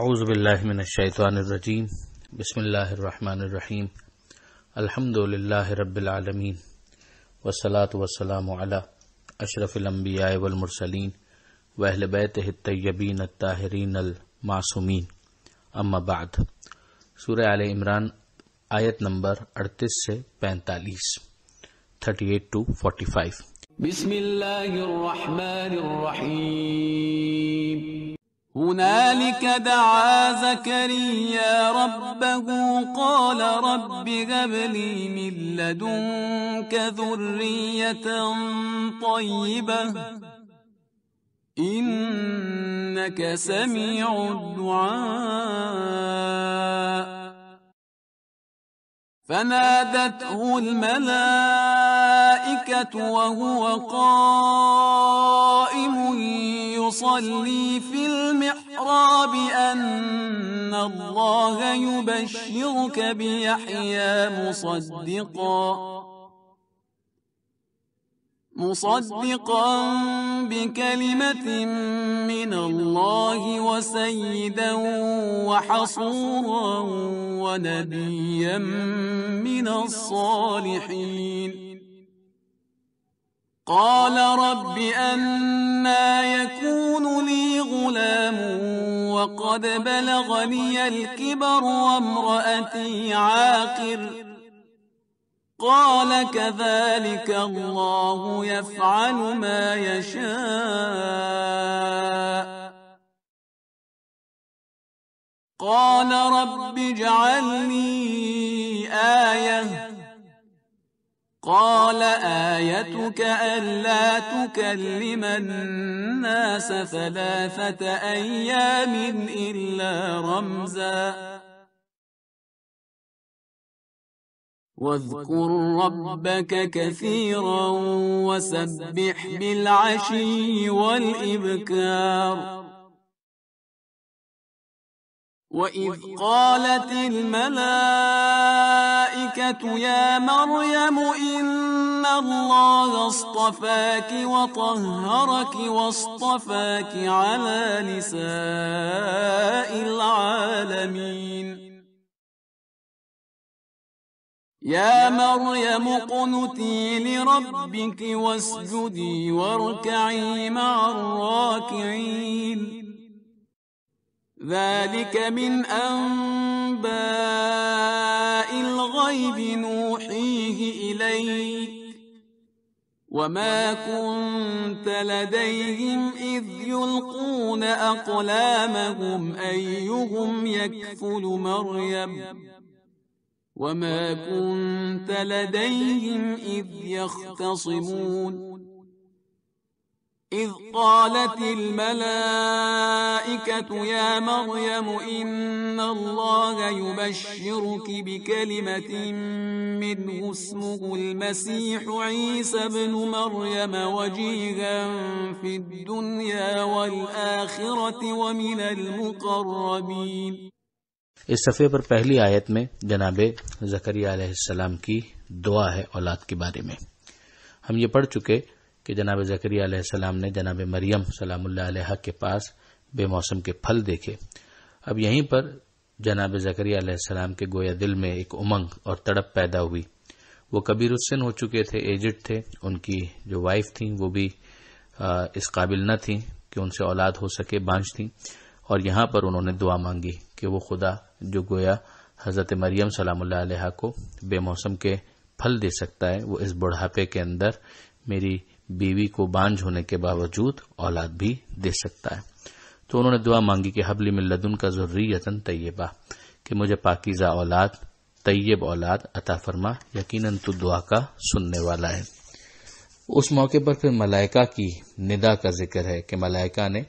आउज़बिल्लिमिनशैतवानरजीम बसमीम अल्हम्दुलिल्लाह रब्बिलआलमीन वसलात वसलाम अला अशरफिलंबिया वलमरसलीन वहल बैत तय्यबीन ताहरीन अलमासूमीन अम्माबाद सूर आल इमरान आयत नंबर 38 से 45 38 टू 45 बिस्मिल्लाहिर्रहमानिर्रहीम هنالك دعا زكريا ربه قال رب هب لي من لدنك ذرية طيبة إنك سميع الدعاء فنادته الملائكة وهو قائم يصلي في المحراب أن الله يبشرك بيحيى مصدقاً مصدقا بكلمة من الله وسيدا وحصورا ونبيا من الصالحين قال رب أن أنا يكون لي غلام وقد بلغني الكبر وامرأتي عاقر قال كذلك الله يفعل ما يشاء قال رب اجعل لي آيةً قال ايتك الا تكلم الناس ثلاثه ايام الا رمزا واذكر ربك كثيرا وسبح بالعشي والابكار وإذ قالت الملائكة يا مريم إن الله اصطفاك وطهرك واصطفاك على نساء العالمين يا مريم اقنتي لربك واسجدي واركعي مع الراكعين ذلك من أنباء الغيب نوحيه إليك وما كنت لديهم إذ يلقون أقلامهم أيهم يكفل مريم وما كنت لديهم إذ يختصمون إذ قالت الملائكة يا مريم إن الله يبشرك بكلمة منه اسمه المسيح عيسى بن مريم وجيها في الدنيا والآخرة ومن المقربين इस सफ़े पर पहली आयत में जनाब जकरिया की दुआ है औलाद के बारे में हम ये पढ़ चुके कि जनाब जकरिया ने जनाब मरियम सलाम्ला के पास बेमौसम के फल देखे अब यहीं पर जनाब जकरिया के गोया दिल में एक उमंग और तड़प पैदा हुई वो कबीर उस्सिन हो चुके थे एजिड थे उनकी जो वाइफ थी वो भी इस काबिल न थी कि उनसे औलाद हो सके बांझ थी और यहां पर उन्होंने दुआ मांगी कि वो खुदा जो गोया हजरत मरियम सलाम्ला को बेमौसम के फल दे सकता है वो इस बुढ़ापे के अंदर मेरी बीवी को बांझ होने के बावजूद औलाद भी दे सकता है तो उन्होंने दुआ मांगी कि हबली में लदन का जरूरी यतन तैयबा कि मुझे पाकिजा औलाद तैयब औलाद अता फरमा यकीनन तो दुआ का सुनने वाला है उस मौके पर फिर मलाइका की निदा का जिक्र है कि मलाइका ने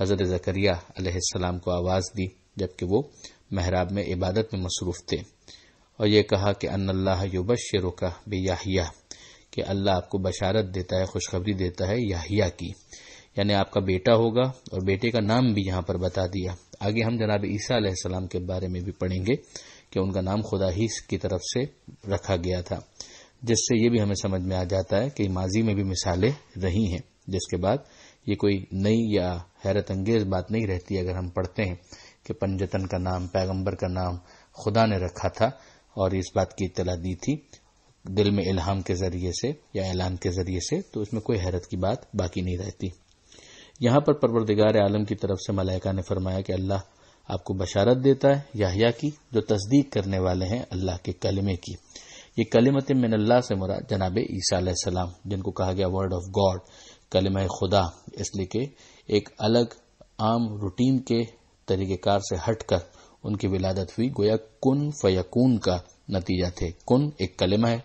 हजरत जकरिया को आवाज दी जबकि वो महराब में इबादत में मसरूफ थे और ये कहा कि अन्नल्लाह युबश रुका बेयाहिया कि अल्लाह आपको बशारत देता है खुशखबरी देता है याहिया की यानी आपका बेटा होगा और बेटे का नाम भी यहां पर बता दिया आगे हम जनाब ईसा सलाम के बारे में भी पढ़ेंगे कि उनका नाम खुदा ही की तरफ से रखा गया था जिससे ये भी हमें समझ में आ जाता है कि माजी में भी मिसालें रही हैं जिसके बाद ये कोई नई या हैरत अंगेज बात नहीं रहती अगर हम पढ़ते हैं कि पंजतन का नाम पैगंबर का नाम खुदा ने रखा था और इस बात की इतला दी थी दिल में इल्हाम के ज़रिए से या ऐलान के ज़रिए से तो इसमें कोई हैरत की बात बाकी नहीं रहती यहां पर परवरदिगार आलम की तरफ से मलाइका ने फरमाया कि अल्लाह आपको बशारत देता है याहिया की जो तस्दीक करने वाले हैं अल्लाह के कलमे की ये मिन अल्लाह से मुरा जनाब ईसा सलाम जिनको कहा गया वर्ड ऑफ गॉड कलम खुदा इसलिए कि एक अलग आम रूटीन के तरीक़ेकार से हटकर उनकी विलादत हुई गोया कुन फयकून का नतीजा थे कुन एक कलमा है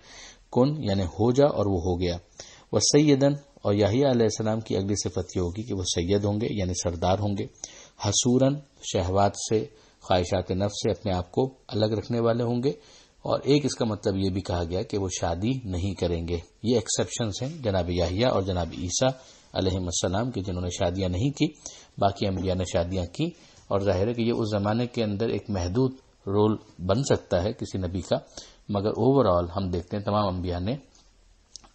कुन यानी हो जा और वो हो गया वह सैदन और याहिया की अगली सिफत ये होगी कि वह सैयद होंगे यानी सरदार होंगे हसूरन शहवाद से ख्वाहिशात नफ से अपने आप को अलग रखने वाले होंगे और एक इसका मतलब यह भी कहा गया कि वो शादी नहीं करेंगे ये एक्सेप्शन हैं जनाब याहिया और जनाब ईसा अलहसलाम की जिन्होंने शादियां नहीं की बाकी अम्बिया ने शादियां की और जाहिर है कि ये उस जमाने के अंदर एक महदूद रोल बन सकता है किसी नबी का मगर ओवरऑल हम देखते हैं तमाम अम्बिया ने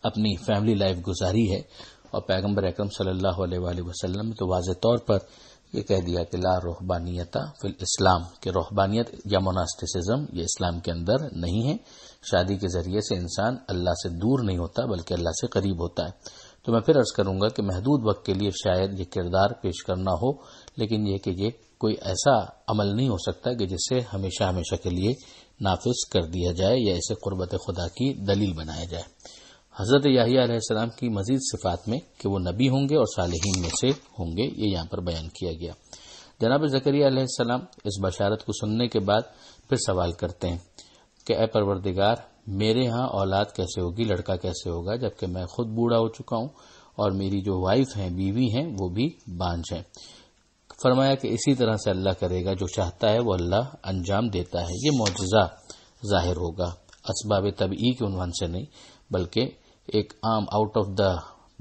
अपनी फैमिली लाइफ गुजारी है और पैगम्बर अक्रम सल्लल्लाहु अलैहि ने तो वाज तौर पर ये कह दिया कि ला रोहबानियता फिल इस्लाम के रोहबानियत या मोनास्टिसिज्म ये इस्लाम के अंदर नहीं है शादी के जरिए से इंसान अल्लाह से दूर नहीं होता बल्कि अल्लाह से करीब होता है तो मैं फिर अर्ज करूंगा कि महदूद वक्त के लिए शायद ये किरदार पेश करना हो लेकिन यह कि ये कोई ऐसा अमल नहीं हो सकता कि जिसे हमेशा हमेशा के लिए नाफिज कर दिया जाए या इसे कुर्बत खुदा की दलील बनाया जाए हज़रत याहियाम की मजीद सिफात में कि वो नबी होंगे और सालहीन में से होंगे ये यहां पर बयान किया गया जनाब जकरिया इस बशारत को सुनने के बाद फिर सवाल करते हैं कि ए परवरदिगार मेरे यहां औलाद कैसे होगी लड़का कैसे होगा जबकि मैं खुद बूढ़ा हो चुका हूं और मेरी जो वाइफ हैं बीवी हैं वो भी बांझ हैं फरमाया कि इसी तरह से अल्लाह करेगा जो चाहता है वो अल्लाह अंजाम देता है ये मुजजा जाहिर होगा इसबाब तबी के उनवान से नहीं बल्कि एक आम out of the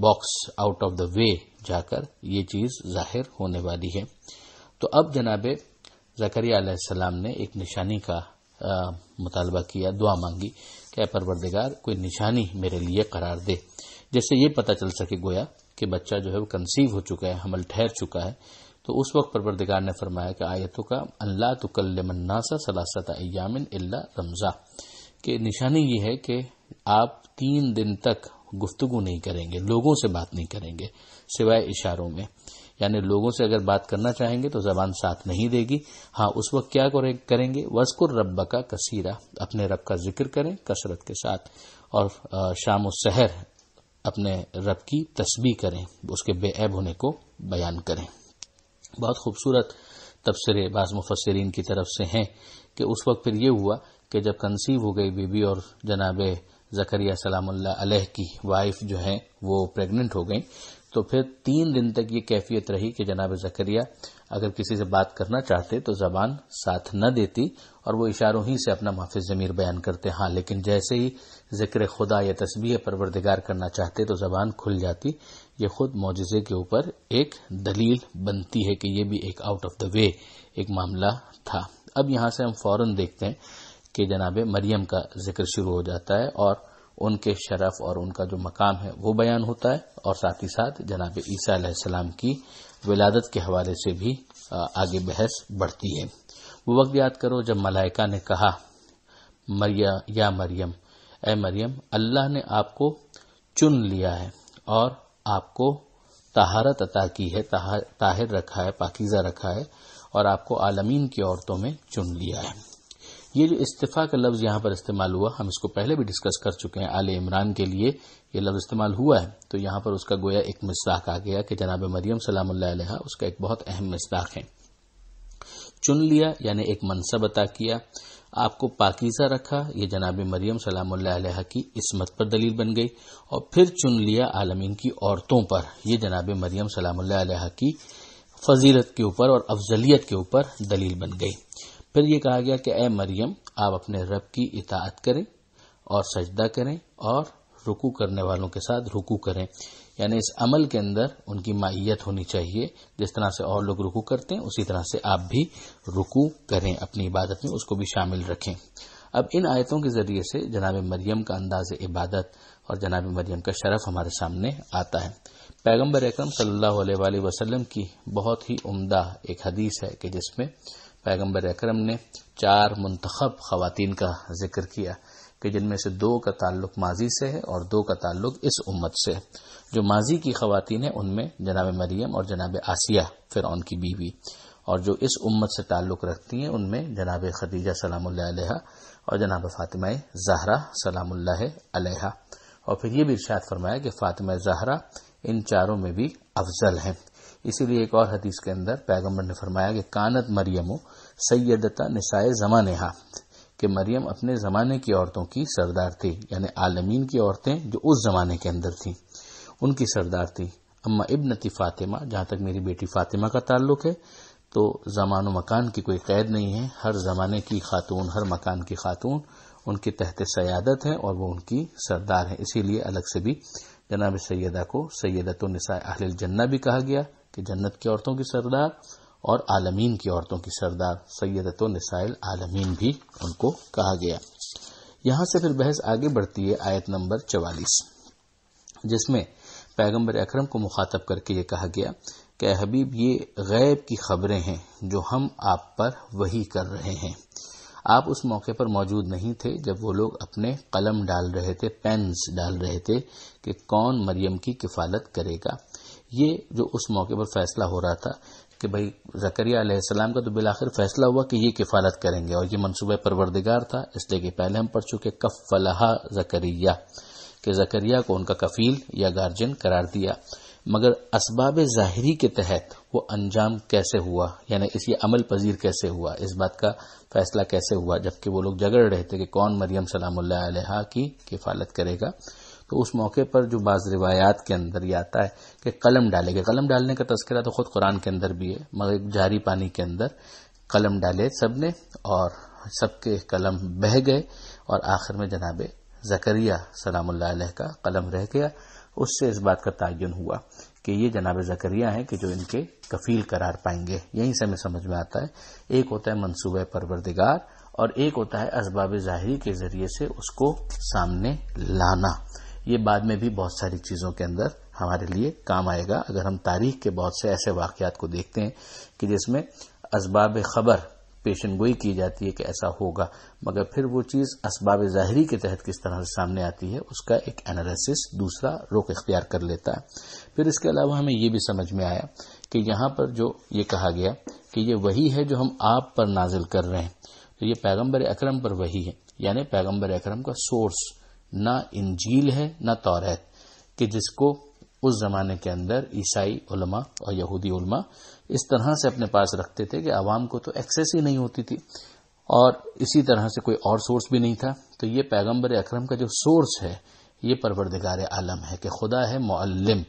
box out of the way जाकर ये चीज जाहिर होने वाली है तो अब जनाब जकरिया ने एक निशानी का मुतालबा किया दुआ मांगी क्या परवरदिगार कोई निशानी मेरे लिए करार दे जैसे ये पता चल सके गोया कि बच्चा जो है वो कंसीव हो चुका है हमल ठहर चुका है तो उस वक्त परवरदिगार ने फरमाया कि आयतों का अल्लाह तो कल्लमन्नासा सलासत अयामिन अल्ला रमजा के निशानी ये है कि आप तीन दिन तक गुफ्तगु नहीं करेंगे लोगों से बात नहीं करेंगे सिवाय इशारों में यानी लोगों से अगर बात करना चाहेंगे तो जबान साथ नहीं देगी हाँ उस वक्त क्या करेंगे वस्कुर रब का कसीरा अपने रब का जिक्र करें कसरत के साथ और शाम सहर अपने रब की तस्बी करें उसके बेअब होने को बयान करें बहुत खूबसूरत तबसरे बाज़ मुफसरीन की तरफ से हैं कि उस वक्त फिर ये हुआ कि जब कंसीव हो गई बीबी और जनाब जकरिया सलामुल्ला अलह की वाइफ जो है वो प्रेगनेंट हो गई तो फिर तीन दिन तक ये कैफियत रही कि जनाब जकरिया अगर किसी से बात करना चाहते तो जबान साथ न देती और वो इशारों ही से अपना माफिज जमीर बयान करते हाँ लेकिन जैसे ही जिक्र खुदा या तस्बीह परवरदिगार करना चाहते तो जबान खुल जाती ये खुद मुआजे के ऊपर एक दलील बनती है कि ये भी एक आउट ऑफ द वे एक मामला था अब यहां से हम फौरन देखते हैं कि जनाब मरियम का जिक्र शुरू हो जाता है और उनके शरफ और उनका जो मकाम है वो बयान होता है और साथ ही साथ जनाब ईसा की विलादत के हवाले से भी आगे बहस बढ़ती है वो वक्त याद करो जब मलाइका ने कहा मरिया या मरियम ए मरियम अल्लाह ने आपको चुन लिया है और आपको तहारत अता की है ताहिर रखा है पाकिजा रखा है और आपको आलमीन की औरतों में चुन लिया है ये जो इस्तीफा का लफ्ज यहां पर इस्तेमाल हुआ हम इसको पहले भी डिस्कस कर चुके हैं आल इमरान के लिए ये लफ्ज इस्तेमाल हुआ है तो यहां पर उसका गोया एक मिसदाक आ गया कि जनाब मरियम सलाम उसका एक बहुत अहम मिसदाक है चुन लिया यानी एक मनसब अता किया आपको पाकिजा रखा ये जनाब मरियम सलाम की इसमत पर दलील बन गई और फिर चुन लिया आलमीन की औरतों पर ये जनाब मरियम सलाम की फजीलत के ऊपर और अफजलियत के ऊपर दलील बन गई फिर ये कहा गया कि ए मरियम आप अपने रब की इतात करें और सजदा करें और रुकू करने वालों के साथ रुकू करें यानी इस अमल के अंदर उनकी माहियत होनी चाहिए जिस तरह से और लोग रुकू करते हैं उसी तरह से आप भी रुकू करें अपनी इबादत में उसको भी शामिल रखें अब इन आयतों के जरिए से जनाब मरियम का अंदाज इबादत और जनाब मरियम का शरफ हमारे सामने आता है पैगम्बर अक्रम सल्लल्लाहु वसल्लम की बहुत ही उम्दा एक हदीस है कि जिसमें पैगम्बर अक्रम ने चार मंतखब खुवान का जिक्र किया कि जिनमें से दो का ताल्लुक माजी से है और दो का ताल्लुक इस उम्मत से है जो माजी की खातन है उनमें जनाब मरियम और जनाब आसिया फिर उनकी बीवी और जो इस उम्मत से ताल्लुक़ रखती हैं उनमें जनाब खदीजा सलाम और जनाब फातिमा जहरा सलाम और फिर यह भी इर्शाद फरमाया कि फातिमा जहरा इन चारों में भी अफजल हैं इसीलिए एक और हदीस के अंदर पैगम्बर ने फरमाया कि कानत मरियमो सैदता निसाए जमानहा कि मरियम अपने ज़माने की औरतों की सरदार थी यानी आलमीन की औरतें जो उस ज़माने के अंदर थी उनकी सरदार थी अम्मा इबनती फ़ातिमा जहां तक मेरी बेटी फ़ातिमा का ताल्लुक है तो ज़मान मकान की कोई कैद नहीं है हर ज़माने की खातून हर मकान की खातून उनके तहत सयादत है और वो उनकी सरदार है इसीलिए अलग से भी जनाब सैदा को सैदत नसा अहल जन्ना भी कहा गया कि जन्नत की औरतों की सरदार और आलमीन की औरतों की सरदार सैदत नसाइल आलमीन भी उनको कहा गया यहां से फिर बहस आगे बढ़ती है आयत नंबर चवालीस जिसमें पैगंबर अकरम को मुखातब करके ये कहा गया कि हबीब ये गैब की खबरें हैं जो हम आप पर वही कर रहे हैं आप उस मौके पर मौजूद नहीं थे जब वो लोग अपने कलम डाल रहे थे पेन्स डाल रहे थे कि कौन मरियम की किफालत करेगा ये जो उस मौके पर फैसला हो रहा था कि भाई जकरिया का तो बिलाखिर फैसला हुआ कि ये किफालत करेंगे और ये मनसूबा परवरदिगार था इसलिए कि पहले हम पढ़ चुके कफ फलाहा जकरिया के जकरिया को उनका कफील या गार्जियन करार दिया मगर इसबाब ज़ाहरी के तहत वो अंजाम कैसे हुआ यानी इस ये अमल पजीर कैसे हुआ इस बात का फैसला कैसे हुआ जबकि वो लोग झगड़ रहे थे कि कौन मरियम सलाम की किफालत करेगा तो उस मौके पर जो बाज़ रिवायात के अंदर ये आता है कि कलम डालेगा कलम डालने का तस्करा तो खुद कुरान के अंदर भी है मगर जारी पानी के अंदर कलम डाले सब ने और सबके कलम बह गए और आखिर में जनाब जकरिया सलाम का कलम रह गया उससे इस बात का तयन हुआ कि ये जनाब जकरिया हैं कि जो इनके कफील करार पाएंगे यहीं से हमें समझ में आता है एक होता है मनसूब परवरदिगार और एक होता है इसबाब ज़ाहरी के ज़रिए से उसको सामने लाना ये बाद में भी बहुत सारी चीजों के अंदर हमारे लिए काम आएगा अगर हम तारीख के बहुत से ऐसे वाकयात को देखते हैं कि जिसमें इसबाब खबर पेशन गोई की जाती है कि ऐसा होगा मगर फिर वो चीज इसबाब ज़ाहरी के तहत किस तरह से सामने आती है उसका एक एनालिसिस दूसरा रुख इख्तियार कर लेता है फिर इसके अलावा हमें यह भी समझ में आया कि यहां पर जो ये कहा गया कि ये वही है जो हम आप पर नाजिल कर रहे हैं तो ये पैगम्बर अक्रम पर वही है यानी पैगम्बर अक्रम का सोर्स ना इंजील है ना तौरत कि जिसको उस जमाने के अंदर ईसाई उलमा और यहूदी उलमा इस तरह से अपने पास रखते थे कि आवाम को तो एक्सेस ही नहीं होती थी और इसी तरह से कोई और सोर्स भी नहीं था तो ये पैगम्बर अक्रम का जो सोर्स है ये परवरदिगार आलम है कि खुदा है मुअल्लिम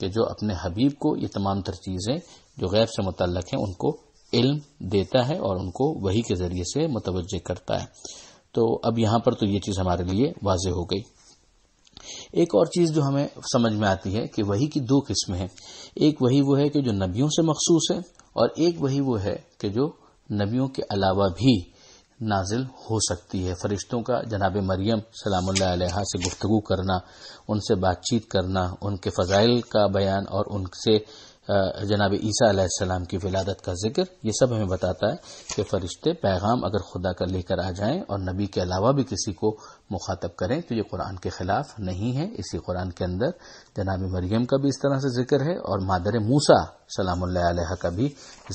कि जो अपने हबीब को ये तमाम तर चीज़ें जो गैब से मुतल हैं उनको इल्म देता है और उनको वही के जरिए से मुतवजह करता है तो अब यहां पर तो ये चीज़ हमारे लिए वाज हो गई एक और चीज़ जो हमें समझ में आती है कि वही की दो किस्में हैं एक वही वो है कि जो नबियों से मखसूस है और एक वही वो है कि जो नबियों के अलावा भी नाजिल हो सकती है फरिश्तों का जनाब मरियम सलाम्ला से गुफ्तु करना उनसे बातचीत करना उनके फ़जाइल का बयान और उनसे जनाब ईसा की विलादत का जिक्र ये सब हमें बताता है कि फरिश्ते पैगाम अगर खुदा का लेकर आ जाएं और नबी के अलावा भी किसी को मुखातब करें तो ये कुरान के खिलाफ नहीं है इसी कुरान के अंदर जनाब मरियम का भी इस तरह से जिक्र है और मादर मूसा सलाम का भी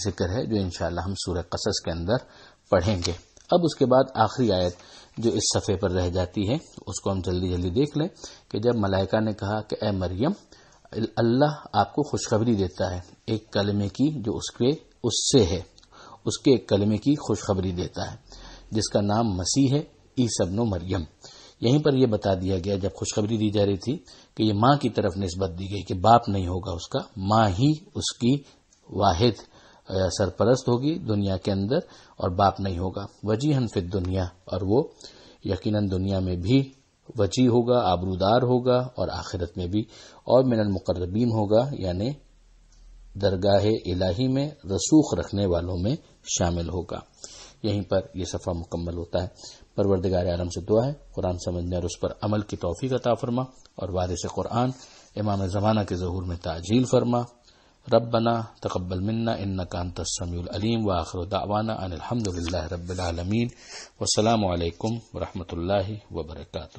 जिक्र है जो इनशाला हम सूर कसस के अंदर पढ़ेंगे अब उसके बाद आखिरी आयत जो इस सफ़े पर रह जाती है उसको हम जल्दी जल्दी देख लें कि जब मलाइका ने कहा कि ए मरियम अल्लाह आपको खुशखबरी देता है एक कलमे की जो उसके उससे है उसके एक कलमे की खुशखबरी देता है जिसका नाम मसीह है ईसबनो मरियम यहीं पर यह बता दिया गया जब खुशखबरी दी जा रही थी कि ये माँ की तरफ नस्बत दी गई कि बाप नहीं होगा उसका मां ही उसकी वाहिद सरपरस्त होगी दुनिया के अंदर और बाप नहीं होगा वजीहन फिर दुनिया और वो यकीनन दुनिया में भी वजी होगा आबरूदार होगा और आखिरत में भी और मिनल मुकर्रबीन होगा यानि दरगाह इलाही में रसूख रखने वालों में शामिल होगा यहीं पर यह सफ़ा मुकम्मल होता है परवरदिगार आलम से दुआ है कुरान समझने और उस पर अमल की तोफ़ी का ताफरमा और वारिस कुरान इमाम ज़माना के जहूर में ताजील फरमा रबना तकबल मन्ना इन्ना कांत समीम व आखर दावाना अनिलहमदिल्ला रबालमीन वसलम वरहमल वर्का